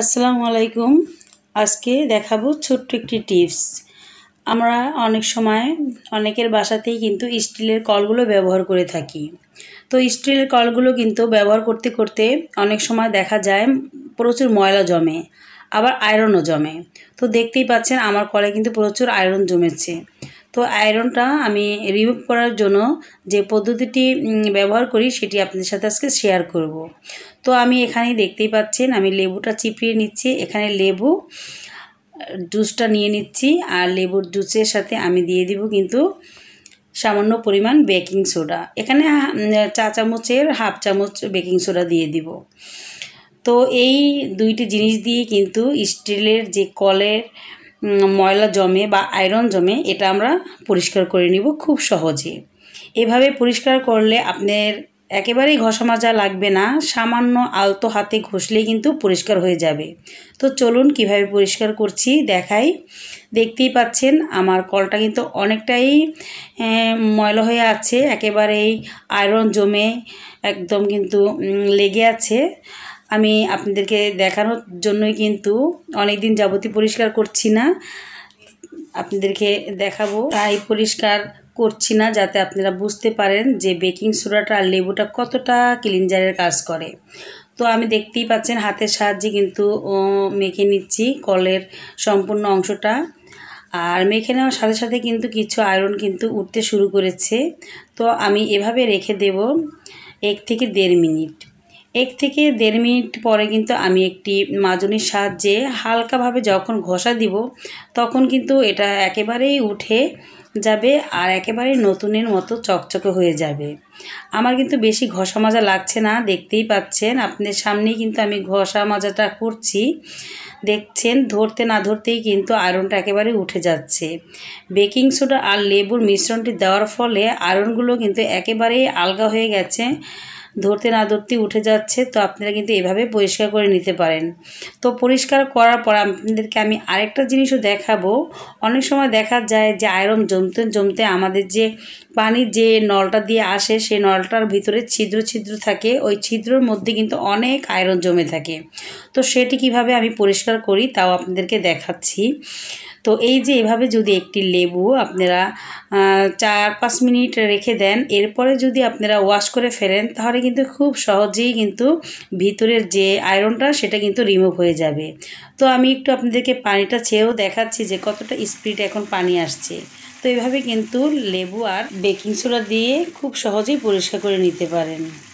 আসসালামু আলাইকুম আজকে দেখাবো ছোট্ট একটি টিপস আমরা অনেক সময় অনেকের বাসাতেই কিন্তু স্টিলের কলগুলো ব্যবহার করে থাকি তো স্টিলের কলগুলো কিন্তু ব্যবহার করতে করতে অনেক সময় দেখা যায় প্রচুর ময়লা জমে আবার আয়রনও জমে তো দেখতেই পাচ্ছেন আমার কলে কিন্তু প্রচুর আয়রন জমেছে তো আয়রনটা আমি রিমুভ করার জন্য যে পদ্ধতিটি ব্যবহার করি সেটি আপনাদের সাথে আজকে শেয়ার করব। তো আমি এখানে দেখতেই পাচ্ছেন আমি লেবুটা চিপিয়ে নিচ্ছি এখানে লেবু জুসটা নিয়ে নিচ্ছি আর লেবুর জুসের সাথে আমি দিয়ে দিব কিন্তু সামান্য পরিমাণ বেকিং সোডা এখানে চা চামচের হাফ চামচ বেকিং সোডা দিয়ে দিব তো এই দুইটি জিনিস দিয়ে কিন্তু স্টিলের যে কলের ময়লা জমে বা আয়রন জমে এটা আমরা পরিষ্কার করে নিব খুব সহজে এভাবে পরিষ্কার করলে আপনার একেবারেই ঘষা মাজা লাগবে না সামান্য আলতো হাতে ঘষলে কিন্তু পরিষ্কার হয়ে যাবে তো চলুন কিভাবে পরিষ্কার করছি দেখাই দেখতেই পাচ্ছেন আমার কলটা কিন্তু অনেকটাই ময়লা হয়ে আছে একেবারেই আয়রন জমে একদম কিন্তু লেগে আছে আমি আপনাদেরকে দেখানোর জন্যই কিন্তু অনেক দিন যাবতীয় পরিষ্কার করছি না আপনাদেরকে দেখাবো তাই পরিষ্কার করছি না যাতে আপনারা বুঝতে পারেন যে বেকিং সোডাটা আর লেবুটা কতটা ক্লিনজারের কাজ করে তো আমি দেখতেই পাচ্ছেন হাতের সাহায্যে কিন্তু মেখে নিচ্ছি কলের সম্পূর্ণ অংশটা আর মেখে নেওয়ার সাথে সাথে কিন্তু কিছু আয়রন কিন্তু উঠতে শুরু করেছে তো আমি এভাবে রেখে দেব এক থেকে দেড় মিনিট এক থেকে দেড় মিনিট পরে কিন্তু আমি একটি মাজনির সাহায্যে হালকাভাবে যখন ঘষা দিব তখন কিন্তু এটা একেবারেই উঠে যাবে আর একেবারে নতুনের মতো চকচকে হয়ে যাবে আমার কিন্তু বেশি ঘষা মাজা লাগছে না দেখতেই পাচ্ছেন আপনাদের সামনেই কিন্তু আমি ঘষা মাজাটা করছি দেখছেন ধরতে না ধরতেই কিন্তু আয়রনটা একেবারে উঠে যাচ্ছে বেকিং সোডা আর লেবুর মিশ্রণটি দেওয়ার ফলে আয়রনগুলো কিন্তু একেবারেই আলগা হয়ে গেছে ধরতে না ধরতেই উঠে যাচ্ছে তো আপনারা কিন্তু এভাবে পরিষ্কার করে নিতে পারেন তো পরিষ্কার করার পর আপনাদেরকে আমি আরেকটা জিনিসও দেখাবো অনেক সময় দেখা যায় যে আয়রন জমতে জমতে আমাদের যে পানির যে নলটা দিয়ে আসে সেই নলটার ভিতরে ছিদ্র ছিদ্র থাকে ওই ছিদ্রর মধ্যে কিন্তু অনেক আয়রন জমে থাকে তো সেটি কিভাবে আমি পরিষ্কার করি তাও আপনাদেরকে দেখাচ্ছি তো এই যে এভাবে যদি একটি লেবু আপনারা চার পাঁচ মিনিট রেখে দেন এরপরে যদি আপনারা ওয়াশ করে ফেলেন তাহলে কিন্তু খুব সহজেই কিন্তু ভিতরের যে আয়রনটা সেটা কিন্তু রিমুভ হয়ে যাবে তো আমি একটু আপনাদেরকে পানিটা চেয়েও দেখাচ্ছি যে কতটা স্পিড এখন পানি আসছে তো এভাবে কিন্তু লেবু আর বেকিং সোডা দিয়ে খুব সহজেই পরিষ্কার করে নিতে পারেন